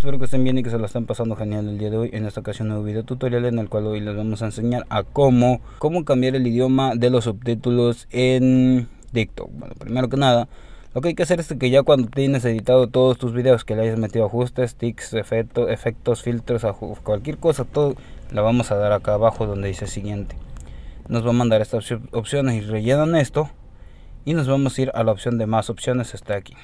Espero que estén bien y que se lo estén pasando genial el día de hoy. En esta ocasión nuevo video tutorial en el cual hoy les vamos a enseñar a cómo, cómo cambiar el idioma de los subtítulos en TikTok. Bueno, primero que nada, lo que hay que hacer es que ya cuando tienes editado todos tus videos, que le hayas metido ajustes, tics, efectos, efectos filtros, cualquier cosa, todo, la vamos a dar acá abajo donde dice siguiente. Nos va a mandar estas opciones y rellenan esto. Y nos vamos a ir a la opción de más opciones, está aquí.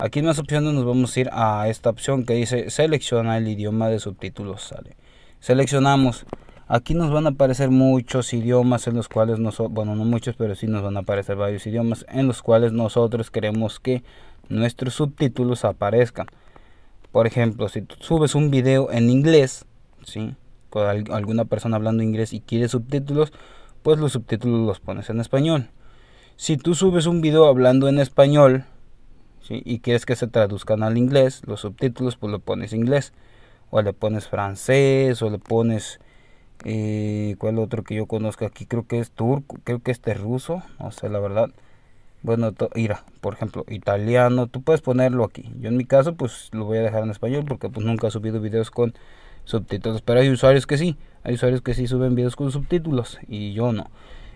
Aquí en las opciones nos vamos a ir a esta opción que dice selecciona el idioma de subtítulos. Sale. Seleccionamos. Aquí nos van a aparecer muchos idiomas en los cuales nosotros, bueno, no muchos, pero sí nos van a aparecer varios idiomas en los cuales nosotros queremos que nuestros subtítulos aparezcan. Por ejemplo, si tú subes un video en inglés, ¿sí? con alguna persona hablando inglés y quiere subtítulos, pues los subtítulos los pones en español. Si tú subes un video hablando en español, y quieres que se traduzcan al inglés, los subtítulos, pues lo pones inglés, o le pones francés, o le pones, eh, ¿cuál otro que yo conozco aquí? Creo que es turco, creo que este es ruso, no sé, la verdad. Bueno, ira, por ejemplo, italiano, tú puedes ponerlo aquí. Yo en mi caso, pues lo voy a dejar en español porque pues nunca he subido videos con subtítulos. Pero hay usuarios que sí, hay usuarios que sí suben videos con subtítulos y yo no.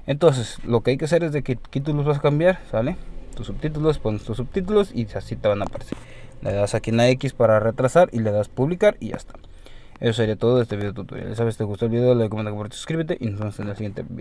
Entonces, lo que hay que hacer es de que aquí tú los vas a cambiar, ¿sale? tus subtítulos, pones tus subtítulos y así te van a aparecer. Le das aquí en la X para retrasar y le das publicar y ya está. Eso sería todo de este video tutorial. sabes, si te gustó el video, le comenta, comparte, suscríbete y nos vemos en el siguiente video.